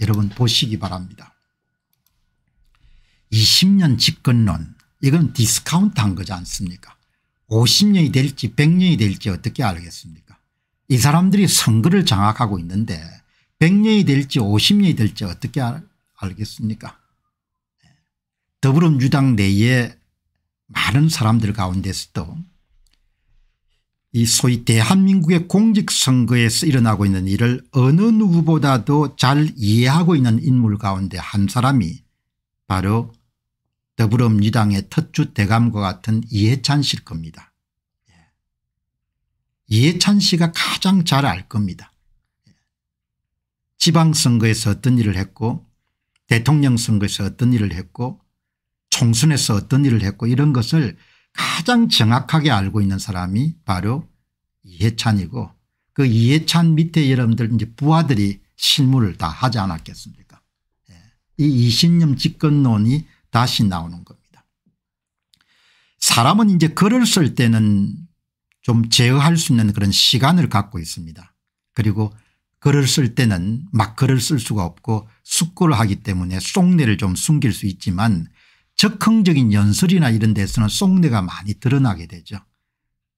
여러분 보시기 바랍니다. 20년 집권론 이건 디스카운트 한 거지 않습니까 50년이 될지 100년이 될지 어떻게 알겠습니까 이 사람들이 선거를 장악하고 있는데 100년이 될지 50년이 될지 어떻게 알, 겠습니까 예. 더불어민주당 내에 많은 사람들 가운데서도 이 소위 대한민국의 공직선거에서 일어나고 있는 일을 어느 누구보다도 잘 이해하고 있는 인물 가운데 한 사람이 바로 더불어민주당의 텃주 대감과 같은 이해찬 씨일 겁니다. 예. 이해찬 씨가 가장 잘 알 겁니다. 예. 지방선거에서 어떤 일을 했고 대통령 선거에서 어떤 일을 했고 총선에서 어떤 일을 했고 이런 것을 가장 정확하게 알고 있는 사람이 바로 이해찬이고 그 이해찬 밑에 여러분들 이제 부하들이 실무를 다 하지 않았겠습니까 예. 이 20년 집권론이 다시 나오는 겁니다. 사람은 이제 글을 쓸 때는 좀 제어할 수 있는 그런 시간을 갖고 있습니다. 그리고 글을 쓸 때는 막 글을 쓸 수가 없고 숙고를 하기 때문에 속내를 좀 숨길 수 있지만 적흥적인 연설이나 이런 데서는 속내가 많이 드러나게 되죠.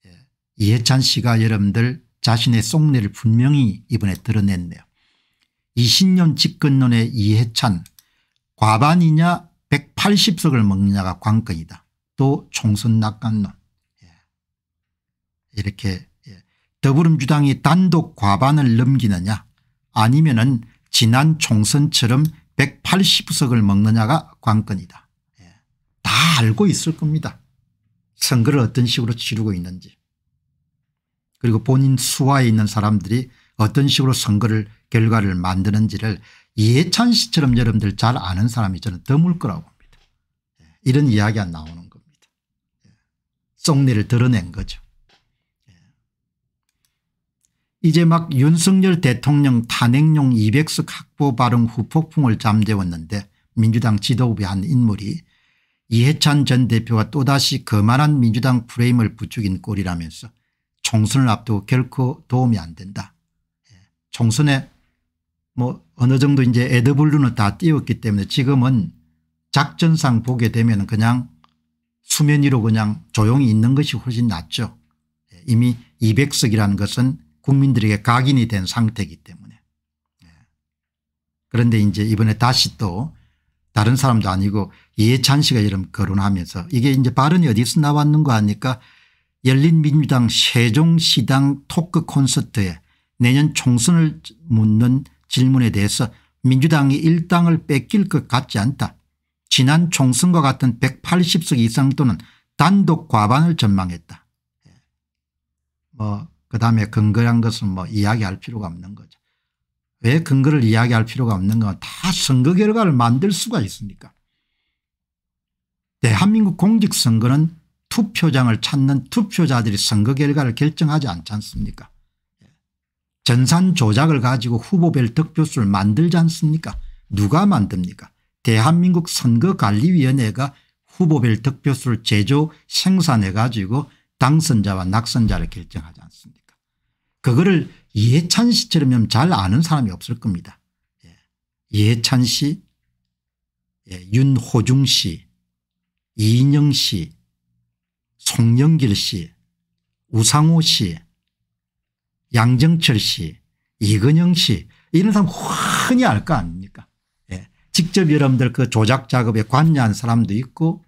예. 이해찬 씨가 여러분들 자신의 속내를 분명히 이번에 드러냈네요. 20년 집권론의 이해찬 과반이냐 180석을 먹느냐가 관건이다. 또 총선 낙관론 예. 이렇게 예. 더불어민주당이 단독 과반을 넘기느냐 아니면 은 지난 총선처럼 180석을 먹느냐가 관건이다. 다 알고 있을 겁니다. 선거를 어떤 식으로 치르고 있는지 그리고 본인 수하에 있는 사람들이 어떤 식으로 선거를 결과를 만드는지를 이해찬 씨처럼 여러분들 잘 아는 사람이 저는 드물 거라고 봅니다. 예, 이런 이야기가 나오는 겁니다. 속내를 예, 드러낸 거죠. 예. 이제 막 윤석열 대통령 탄핵용 200석 확보 발언 후 폭풍을 잠재웠는데 민주당 지도부의 한 인물이 이해찬 전 대표가 또다시 거만한 민주당 프레임을 부추긴 꼴이라면서 총선을 앞두고 결코 도움이 안 된다. 예, 총선에 뭐 어느 정도 이제 에드블루는 다 띄웠기 때문에 지금은 작전상 보게 되면 그냥 수면 위로 그냥 조용히 있는 것이 훨씬 낫죠. 예, 이미 200석이라는 것은 국민들에게 각인이 된 상태이기 때문에. 예, 그런데 이제 이번에 다시 또 다른 사람도 아니고 이해찬 씨가 이름 거론하면서 이게 이제 발언이 어디서 나왔는가 하니까 열린민주당 세종시당 토크 콘서트에 내년 총선을 묻는 질문에 대해서 민주당이 일당을 뺏길 것 같지 않다. 지난 총선과 같은 180석 이상 또는 단독 과반을 전망했다. 예. 뭐 그다음에 근거한 것은 뭐 이야기할 필요가 없는 거죠. 왜 근거를 이야기할 필요가 없는 가다 선거 결과를 만들 수가 있습니까 대한민국 공직선거는 투표장을 찾는 투표자들이 선거 결과를 결정하지 않지 않습니까 전산 조작을 가지고 후보별 득표수를 만들지 않습니까 누가 만듭니까 대한민국 선거관리위원회가 후보별 득표수를 제조 생산해 가지고 당선자와 낙선자를 결정하지 않습니까 그거를 이해찬 씨처럼 잘 아는 사람이 없을 겁니다. 예. 이해찬 씨, 예. 윤호중 씨, 이인영 씨, 송영길 씨, 우상호 씨, 양정철 씨, 이근영 씨 이런 사람 흔히 알 거 아닙니까 예. 직접 여러분들 그 조작 작업에 관여한 사람도 있고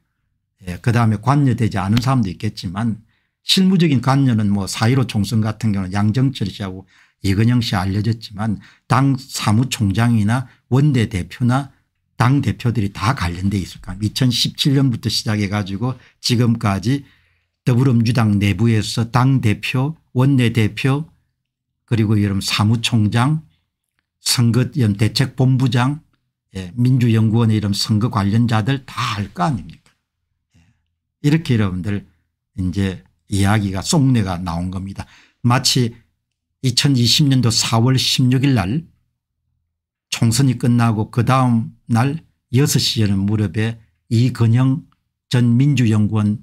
예. 그다음에 관여되지 않은 사람도 있겠지만 실무적인 관여는 뭐 사일오 총선 같은 경우는 양정철 씨하고 이건영 씨 알려졌지만 당 사무총장이나 원내 대표나 당 대표들이 다 관련돼 있을 겁니다. 2017년부터 시작해 가지고 지금까지 더불어민주당 내부에서 당 대표 원내 대표 그리고 여러분 사무총장 선거 대책본부장 예, 민주연구원의 이런 선거 관련자들 다알거 아닙니까 예. 이렇게 여러분들 이제 이야기가 속내가 나온 겁니다. 마치 2020년도 4월 16일 날 총선이 끝나고 그 다음 날 6시 에는 무렵에 이근영 전 민주연구원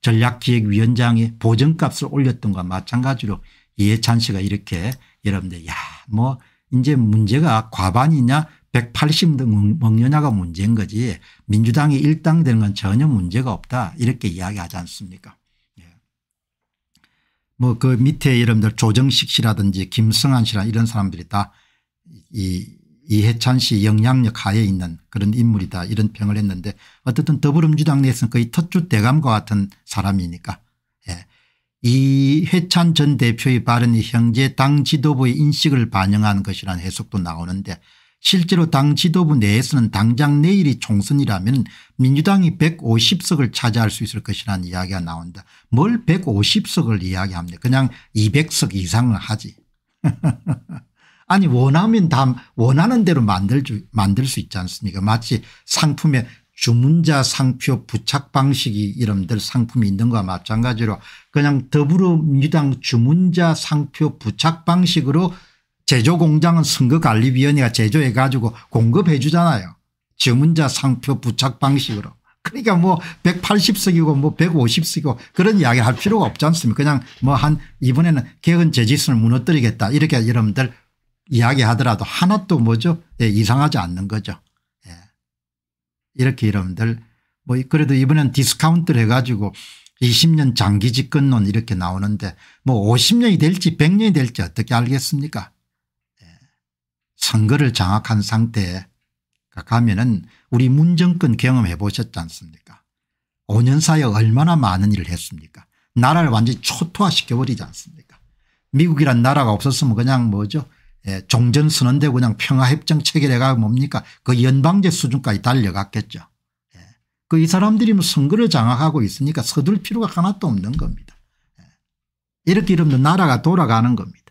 전략기획위원장이 보증값을 올렸던 것과 마찬가지로 이해찬 씨가 이렇게 여러분들 야뭐 이제 문제가 과반이냐 180등 먹느냐가 문제인 거지 민주당이 일당되는 건 전혀 문제가 없다 이렇게 이야기하지 않습니까 뭐그 밑에 여러분들 조정식 씨라든지 김승환 씨라 이런 사람들이 다 이 이해찬 씨 영향력 하에 있는 그런 인물이다 이런 평을 했는데 어쨌든 더불어민주당 내에서는 거의 텃주 대감과 같은 사람이니까 예. 이해찬 전 대표의 발언이 형제 당 지도부의 인식을 반영한 것이라는 해석도 나오는데 실제로 당 지도부 내에서는 당장 내일이 총선이라면 민주당이 150석을 차지할 수 있을 것이라는 이야기가 나온다. 뭘 150석을 이야기합니다. 그냥 200석 이상을 하지. 아니 원하면 다 원하는 대로 만들, 수, 만들 수 있지 않습니까 마치 상품에 주문자 상표 부착 방식이 이름들 상품이 있는 것과 마찬가지로 그냥 더불어민주당 주문자 상표 부착 방식으로 제조공장은 선거관리위원회가 제조해 가지고 공급해 주잖아요. 지문자 상표 부착 방식으로. 그러니까 뭐 180석이고 뭐 150석이고 그런 이야기 할 필요가 없지 않습니까 그냥 뭐 한 이번에는 개헌 재지선을 무너뜨리겠다 이렇게 여러분들 이야기하더라도 하나도 뭐죠 예, 이상하지 않는 거죠. 예. 이렇게 여러분들 뭐 그래도 이번엔 디스카운트를 해가지고 20년 장기 집권론 이렇게 나오는데 뭐 50년이 될지 100년이 될지 어떻게 알겠습니까 선거를 장악한 상태에 가면은 우리 문정권 경험해 보셨지 않습니까 5년 사이에 얼마나 많은 일을 했습니까 나라를 완전히 초토화시켜버리지 않습니까 미국이란 나라가 없었으면 그냥 뭐죠 예, 종전 선언되고 그냥 평화협정 체결해가 뭡니까 그 연방제 수준까지 달려갔겠죠 예. 그이 사람들이 뭐 선거를 장악하고 있으니까 서둘 필요가 하나도 없는 겁니다 예. 이렇게 이러면 나라가 돌아가는 겁니다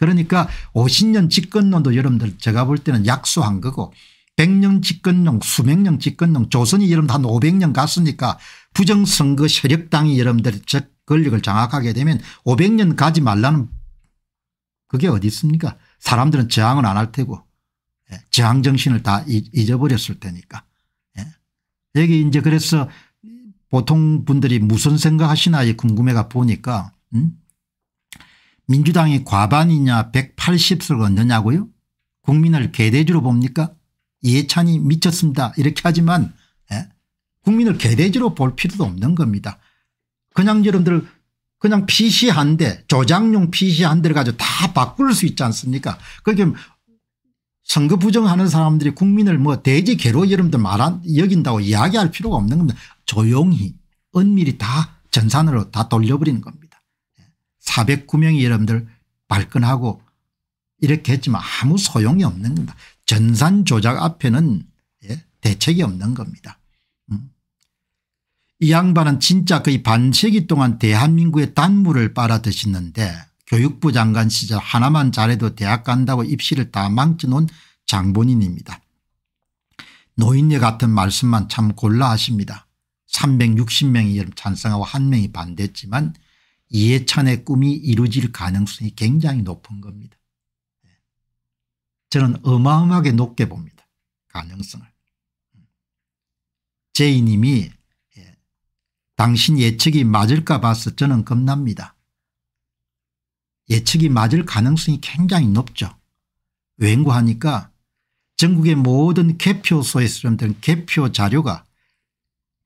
그러니까 50년 집권론도 여러분들 제가 볼 때는 약수한 거고 100년 집권론 수백 년 집권론 조선이 여러분 한 500년 갔으니까 부정선거 세력당이 여러분들 즉 권력을 장악하게 되면 500년 가지 말라는 그게 어디 있습니까 사람들은 저항은 안 할 테고 예, 저항정신을 다 잊어버렸을 테니까 예. 여기 이제 그래서 보통 분들이 무슨 생각하시나 궁금해가 보니까 음? 민주당이 과반이냐 180석을 얻느냐고요 국민을 개돼지로 봅니까 이해찬이 미쳤습니다 이렇게 하지만 예? 국민을 개돼지로 볼 필요도 없는 겁니다. 그냥 여러분들 그냥 PC 한대 조작용 PC 한 대를 가지고 다 바꿀 수 있지 않습니까 그게 선거 부정하는 사람들이 국민을 뭐 돼지 개로 여러분들 말한 여긴다고 이야기할 필요가 없는 겁니다. 조용히 은밀히 다 전산으로 다 돌려버리는 겁니다. 409명이 여러분들 발끈하고 이렇게 했지만 아무 소용이 없는 겁니다. 전산 조작 앞에는 예, 대책이 없는 겁니다. 음. 이 양반은 진짜 거의 반세기 동안 대한민국의 단물을 빨아드시는데 교육부 장관 시절 하나만 잘해도 대학 간다고 입시를 다 망쳐놓은 장본인입니다. 노인네 같은 말씀만 참 골라 하십니다. 360명이 찬성하고 한명이 반대했지만 이해찬의 꿈이 이루어질 가능성이 굉장히 높은 겁니다. 저는 어마어마하게 높게 봅니다. 가능성을. 제이님이 예, 당신 예측이 맞을까 봐서 저는 겁납니다. 예측이 맞을 가능성이 굉장히 높죠. 왠구하니까 전국의 모든 개표소에서 여러 개표 자료가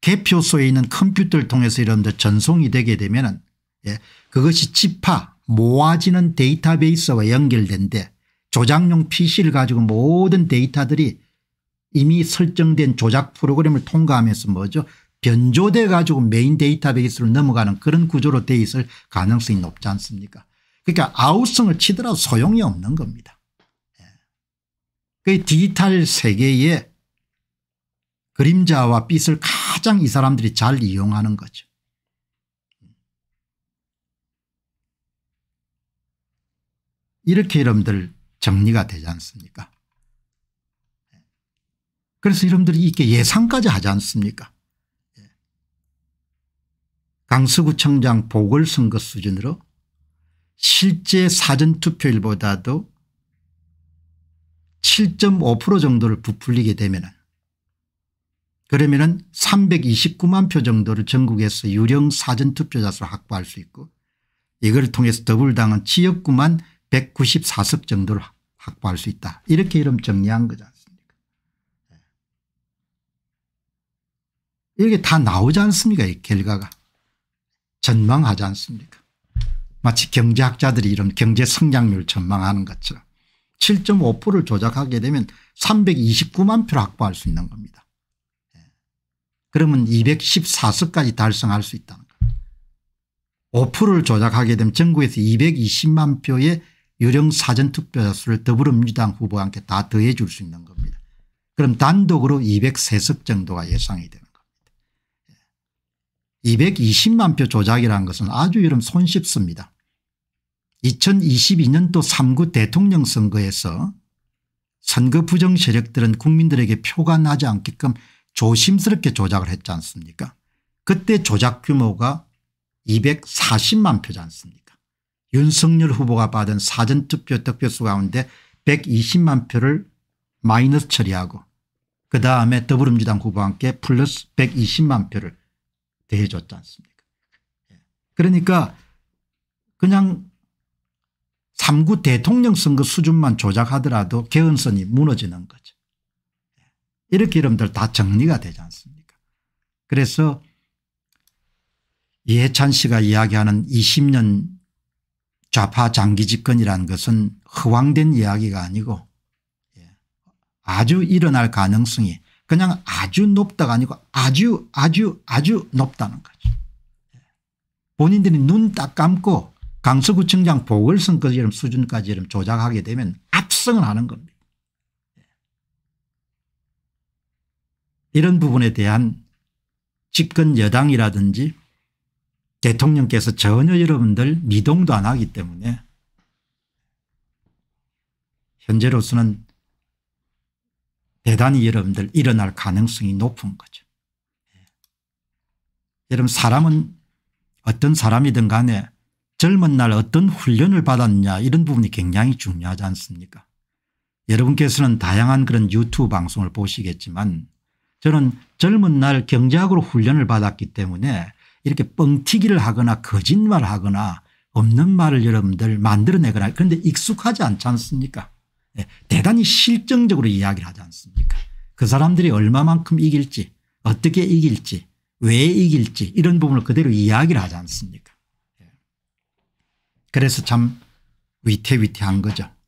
개표소에 있는 컴퓨터를 통해서 여러분 전송이 되게 되면 예. 그것이 집화 모아지는 데이터베이스와 연결된데 조작용 PC를 가지고 모든 데이터들이 이미 설정된 조작 프로그램을 통과하면서 뭐죠 변조돼 가지고 메인 데이터베이스로 넘어가는 그런 구조로 돼 있을 가능성이 높지 않습니까 그러니까 아웃성을 치더라도 소용이 없는 겁니다. 예. 그 디지털 세계에 그림자와 빛을 가장 이 사람들이 잘 이용하는 거죠. 이렇게 여러분들 정리가 되지 않습니까 그래서 여러분들이 이렇게 예상까지 하지 않습니까 강서구청장 보궐선거 수준으로 실제 사전투표율보다도 7.5% 정도를 부풀리게 되면 그러면 은 329만 표 정도를 전국에서 유령 사전투표자 수 확보할 수 있고 이걸 통해서 더불당은 지역구만 194석 정도를 확보할 수 있다. 이렇게 이름 정리한 거지 않습니까 예. 이게 다 나오지 않습니까 이 결과가 전망하지 않습니까 마치 경제학자들이 이런 경제 성장률 전망하는 것처럼 7.5%를 조작하게 되면 329만 표를 확보할 수 있는 겁니다. 예. 그러면 214석까지 달성할 수 있다는 겁니다. 5%를 조작하게 되면 전국에서 220만 표의 유령 사전투표수를 더불어민주당 후보와 함께 다 더해 줄 수 있는 겁니다. 그럼 단독으로 203석 정도가 예상이 되니다 220만 예. 표 조작이라는 것은 아주 이름 손쉽습니다. 2022년도 3구 대통령 선거에서 선거 부정 세력들은 국민들에게 표가 나지 않게끔 조심스럽게 조작을 했지 않습니까 그때 조작 규모가 240만 표지 않습니까 윤석열 후보가 받은 사전투표 득표수 가운데 120만 표를 마이너스 처리하고 그다음에 더불어민주당 후보와 함께 플러스 120만 표를 대해줬지 않습니까 예. 그러니까 그냥 3구 대통령 선거 수준만 조작하더라도 개헌선이 무너지는 거죠. 예. 이렇게 여러분들 다 정리가 되지 않습니까 그래서 이찬 씨가 이야기하는 20년 좌파 장기 집권이라는 것은 허황된 이야기가 아니고 예, 아주 일어날 가능성이 그냥 아주 높다가 아니고 아주 아주 아주 높다는 거죠. 예. 본인들이 눈 딱 감고 강서구청장 보궐선거처럼 수준까지 조작하게 되면 압승을 하는 겁니다. 예. 이런 부분에 대한 집권 여당이라든지 대통령께서 전혀 여러분들 미동도 안 하기 때문에 현재로서는 대단히 여러분들 일어날 가능성이 높은 거죠. 예. 여러분 사람은 어떤 사람이든 간에 젊은 날 어떤 훈련을 받았냐 이런 부분이 굉장히 중요하지 않습니까 여러분께서는 다양한 그런 유튜브 방송을 보시겠지만 저는 젊은 날 경제학으로 훈련을 받았기 때문에 이렇게 뻥튀기를 하거나 거짓말을 하거나 없는 말을 여러분들 만들어내거나 그런데 익숙하지 않지 않습니까 네. 대단히 실정적으로 이야기를 하지 않습니까 그 사람들이 얼마만큼 이길지 어떻게 이길지 왜 이길지 이런 부분을 그대로 이야기를 하지 않습니까 예. 그래서 참 위태위태한 거죠.